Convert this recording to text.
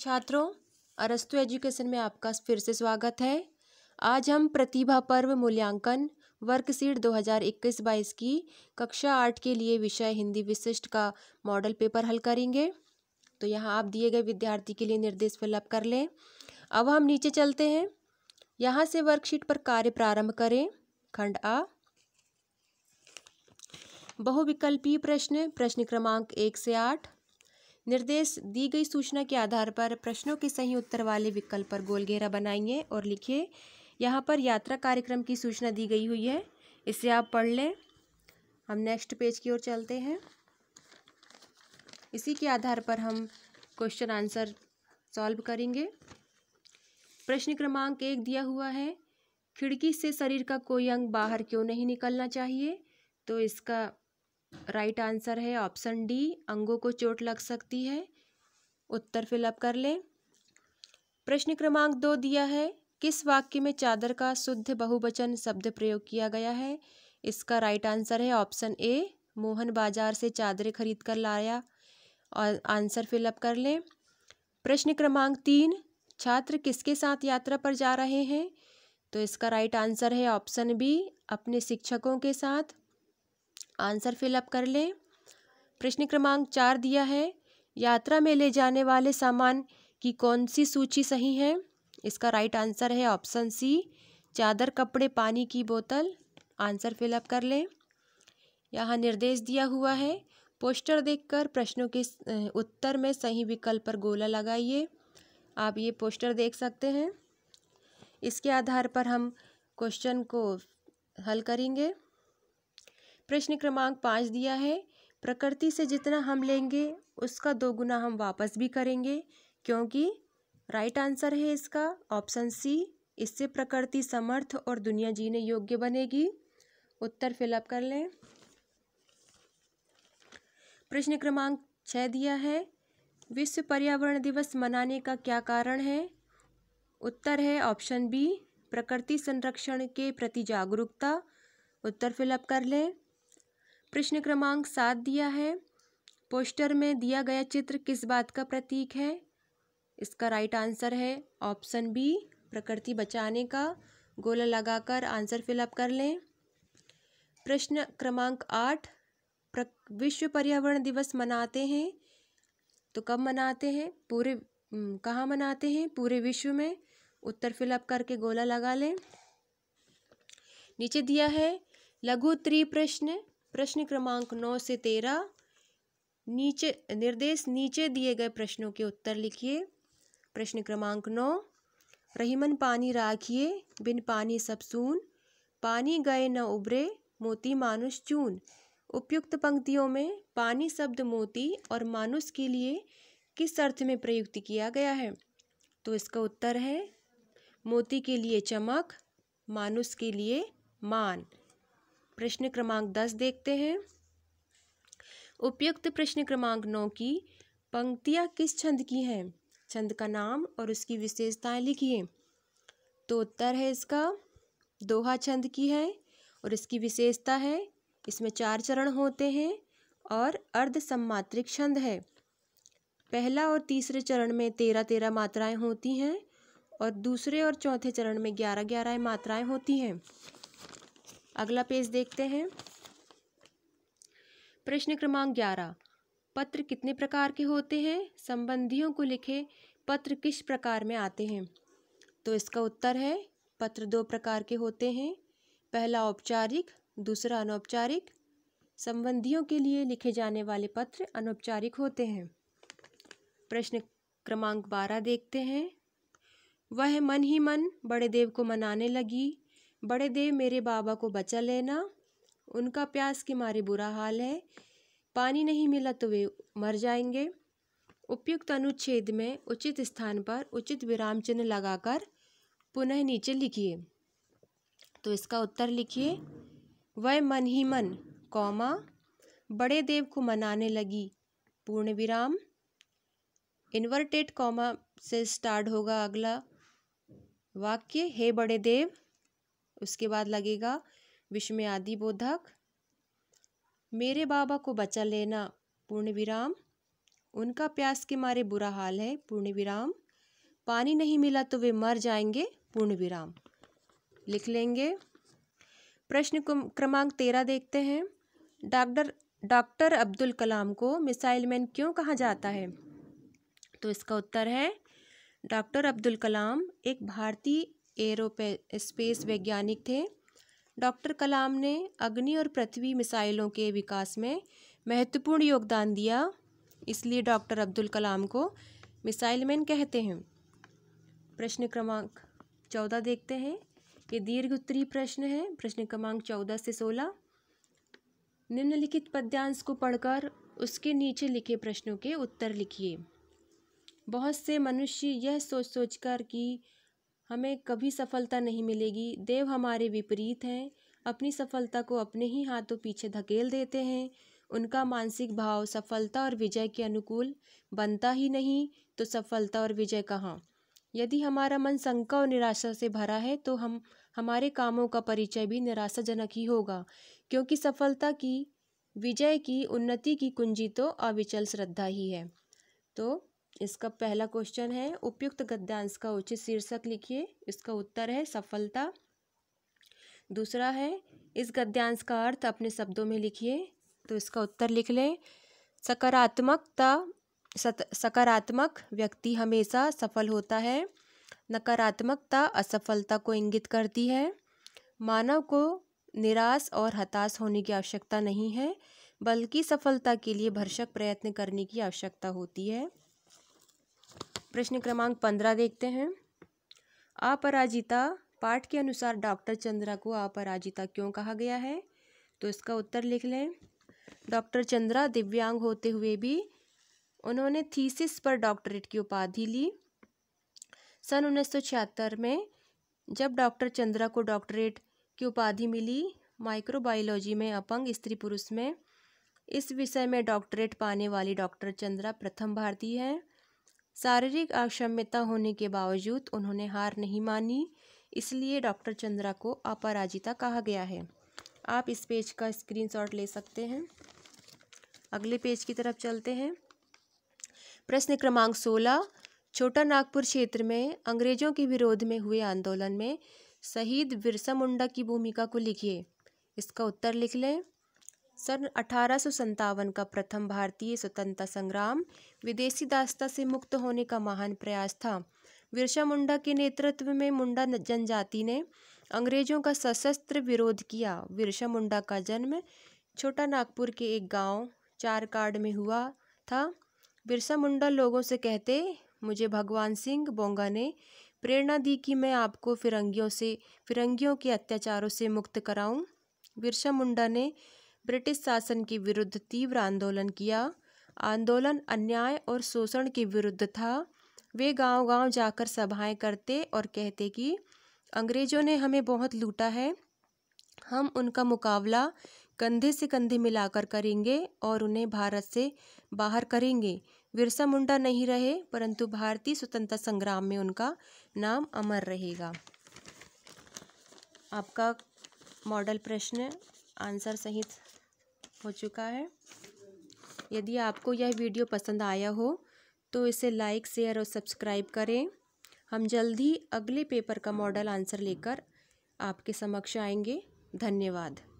छात्रों अरस्तु एजुकेशन में आपका फिर से स्वागत है आज हम प्रतिभा पर्व मूल्यांकन वर्कशीट 2021-22 की कक्षा आठ के लिए विषय हिंदी विशिष्ट का मॉडल पेपर हल करेंगे तो यहाँ आप दिए गए विद्यार्थी के लिए निर्देश फिलअप कर लें अब हम नीचे चलते हैं यहाँ से वर्कशीट पर कार्य प्रारंभ करें खंड आ बहुविकल्पीय प्रश्न प्रश्न क्रमांक एक से आठ निर्देश दी गई सूचना के आधार पर प्रश्नों के सही उत्तर वाले विकल्प पर गोल घेरा बनाइए और लिखिए यहाँ पर यात्रा कार्यक्रम की सूचना दी गई हुई है इसे आप पढ़ लें हम नेक्स्ट पेज की ओर चलते हैं इसी के आधार पर हम क्वेश्चन आंसर सॉल्व करेंगे प्रश्न क्रमांक एक दिया हुआ है खिड़की से शरीर का कोई अंग बाहर क्यों नहीं निकलना चाहिए तो इसका राइट आंसर है ऑप्शन डी अंगों को चोट लग सकती है उत्तर फिलअप कर लें प्रश्न क्रमांक दो दिया है किस वाक्य में चादर का शुद्ध बहुवचन शब्द प्रयोग किया गया है इसका राइट आंसर है ऑप्शन ए मोहन बाजार से चादरें खरीद कर लाया और आंसर फिलअप कर लें प्रश्न क्रमांक तीन छात्र किसके साथ यात्रा पर जा रहे हैं तो इसका राइट आंसर है ऑप्शन बी अपने शिक्षकों के साथ आंसर फिलअप कर लें प्रश्न क्रमांक चार दिया है यात्रा में ले जाने वाले सामान की कौन सी सूची सही है इसका राइट आंसर है ऑप्शन सी चादर कपड़े पानी की बोतल आंसर फिलअप कर लें यहाँ निर्देश दिया हुआ है पोस्टर देखकर प्रश्नों के उत्तर में सही विकल्प पर गोला लगाइए आप ये पोस्टर देख सकते हैं इसके आधार पर हम क्वेश्चन को हल करेंगे प्रश्न क्रमांक पाँच दिया है प्रकृति से जितना हम लेंगे उसका दो गुना हम वापस भी करेंगे क्योंकि राइट आंसर है इसका ऑप्शन सी इससे प्रकृति समर्थ और दुनिया जीने योग्य बनेगी उत्तर फिलअप कर लें प्रश्न क्रमांक छः दिया है विश्व पर्यावरण दिवस मनाने का क्या कारण है उत्तर है ऑप्शन बी प्रकृति संरक्षण के प्रति जागरूकता उत्तर फिलअप कर लें प्रश्न क्रमांक सात दिया है पोस्टर में दिया गया चित्र किस बात का प्रतीक है इसका राइट आंसर है ऑप्शन बी प्रकृति बचाने का गोला लगाकर आंसर फिलअप कर लें प्रश्न क्रमांक आठ विश्व पर्यावरण दिवस मनाते हैं तो कब मनाते हैं पूरे कहाँ मनाते हैं पूरे विश्व में उत्तर फिलअप करके गोला लगा लें नीचे दिया है लघु त्रि प्रश्न प्रश्न क्रमांक नौ से तेरह नीचे निर्देश नीचे दिए गए प्रश्नों के उत्तर लिखिए प्रश्न क्रमांक नौ रहीमन पानी राखिए बिन पानी सब सून पानी गए न उबरे मोती मानुष चून उपयुक्त पंक्तियों में पानी शब्द मोती और मानुष के लिए किस अर्थ में प्रयुक्त किया गया है तो इसका उत्तर है मोती के लिए चमक मानुष के लिए मान प्रश्न क्रमांक दस देखते हैं उपयुक्त प्रश्न क्रमांक नौ की पंक्तियाँ किस छंद की हैं छंद का नाम और उसकी विशेषताएं लिखिए तो उत्तर है इसका दोहा छंद की है और इसकी विशेषता है इसमें चार चरण होते हैं और अर्ध सम्मात्रिक छंद है पहला और तीसरे चरण में तेरह तेरह मात्राएं होती हैं और दूसरे और चौथे चरण में ग्यारह ग्यारह मात्राएं होती हैं अगला पेज देखते हैं प्रश्न क्रमांक ग्यारह पत्र कितने प्रकार के होते हैं संबंधियों को लिखे पत्र किस प्रकार में आते हैं तो इसका उत्तर है पत्र दो प्रकार के होते हैं पहला औपचारिक दूसरा अनौपचारिक संबंधियों के लिए लिखे जाने वाले पत्र अनौपचारिक होते हैं प्रश्न क्रमांक बारह देखते हैं वह मन ही मन बड़े देव को मनाने लगी बड़े देव मेरे बाबा को बचा लेना उनका प्यास के मारे बुरा हाल है पानी नहीं मिला तो वे मर जाएंगे उपयुक्त अनुच्छेद में उचित स्थान पर उचित विराम चिन्ह लगाकर पुनः नीचे लिखिए तो इसका उत्तर लिखिए वह मन ही मन कौमा बड़े देव को मनाने लगी पूर्ण विराम इन्वर्टेड कौमा से स्टार्ट होगा अगला वाक्य हे बड़े देव उसके बाद लगेगा विश्व में आदि बोधक मेरे बाबा को बचा लेना पूर्ण विराम उनका प्यास के मारे बुरा हाल है पूर्ण विराम पानी नहीं मिला तो वे मर जाएंगे पूर्ण विराम लिख लेंगे प्रश्न क्रमांक तेरह देखते हैं डॉक्टर डॉक्टर अब्दुल कलाम को मिसाइल मैन क्यों कहा जाता है तो इसका उत्तर है डॉक्टर अब्दुल कलाम एक भारतीय एरोपे स्पेस वैज्ञानिक थे डॉक्टर कलाम ने अग्नि और पृथ्वी मिसाइलों के विकास में महत्वपूर्ण योगदान दिया इसलिए डॉक्टर अब्दुल कलाम को मिसाइल मैन कहते हैं प्रश्न क्रमांक चौदह देखते हैं ये दीर्घ उत्तरी प्रश्न है प्रश्न क्रमांक चौदह से सोलह निम्नलिखित पद्यांश को पढ़कर उसके नीचे लिखे प्रश्नों के उत्तर लिखिए बहुत से मनुष्य यह सोच सोचकर कि हमें कभी सफलता नहीं मिलेगी देव हमारे विपरीत हैं अपनी सफलता को अपने ही हाथों पीछे धकेल देते हैं उनका मानसिक भाव सफलता और विजय के अनुकूल बनता ही नहीं तो सफलता और विजय कहाँ यदि हमारा मन शंका और निराशा से भरा है तो हम हमारे कामों का परिचय भी निराशाजनक ही होगा क्योंकि सफलता की विजय की उन्नति की कुंजी तो अविचल श्रद्धा ही है तो इसका पहला क्वेश्चन है उपयुक्त गद्यांश का उचित शीर्षक लिखिए इसका उत्तर है सफलता दूसरा है इस गद्यांश का अर्थ अपने शब्दों में लिखिए तो इसका उत्तर लिख लें सकारात्मकता सकारात्मक व्यक्ति हमेशा सफल होता है नकारात्मकता असफलता को इंगित करती है मानव को निराश और हताश होने की आवश्यकता नहीं है बल्कि सफलता के लिए भरसक प्रयत्न करने की आवश्यकता होती है प्रश्न क्रमांक पंद्रह देखते हैं अपराजिता पाठ के अनुसार डॉक्टर चंद्रा को अपराजिता क्यों कहा गया है तो इसका उत्तर लिख लें डॉक्टर चंद्रा दिव्यांग होते हुए भी उन्होंने थीसिस पर डॉक्टरेट की उपाधि ली सन उन्नीस में जब डॉक्टर चंद्रा को डॉक्टरेट की उपाधि मिली माइक्रोबायोलॉजी में अपंग स्त्री पुरुष में इस विषय में डॉक्टरेट पाने वाली डॉक्टर चंद्रा प्रथम भारतीय हैं शारीरिक अक्षम्यता होने के बावजूद उन्होंने हार नहीं मानी इसलिए डॉक्टर चंद्रा को अपराजिता कहा गया है आप इस पेज का स्क्रीनशॉट ले सकते हैं अगले पेज की तरफ चलते हैं प्रश्न क्रमांक सोलह छोटा नागपुर क्षेत्र में अंग्रेजों के विरोध में हुए आंदोलन में शहीद बिरसा मुंडा की भूमिका को लिखिए इसका उत्तर लिख लें सन अठारह का प्रथम भारतीय स्वतंत्रता संग्राम विदेशी दास्ता से मुक्त होने का महान प्रयास था विरसा मुंडा के नेतृत्व में मुंडा जनजाति ने अंग्रेजों का सशस्त्र विरोध किया विरसा मुंडा का जन्म छोटा नागपुर के एक गांव चारकाड में हुआ था बिरसा मुंडा लोगों से कहते मुझे भगवान सिंह बोंगा ने प्रेरणा दी कि मैं आपको फिरंगियों से फिरंगियों के अत्याचारों से मुक्त कराऊं बिरसा मुंडा ने ब्रिटिश शासन के विरुद्ध तीव्र आंदोलन किया आंदोलन अन्याय और शोषण के विरुद्ध था वे गांव-गांव जाकर सभाएं करते और कहते कि अंग्रेजों ने हमें बहुत लूटा है हम उनका मुकाबला कंधे से कंधे मिलाकर करेंगे और उन्हें भारत से बाहर करेंगे विरसा मुंडा नहीं रहे परंतु भारतीय स्वतंत्रता संग्राम में उनका नाम अमर रहेगा आपका मॉडल प्रश्न आंसर सहित हो चुका है यदि आपको यह वीडियो पसंद आया हो तो इसे लाइक शेयर और सब्सक्राइब करें हम जल्द ही अगले पेपर का मॉडल आंसर लेकर आपके समक्ष आएंगे धन्यवाद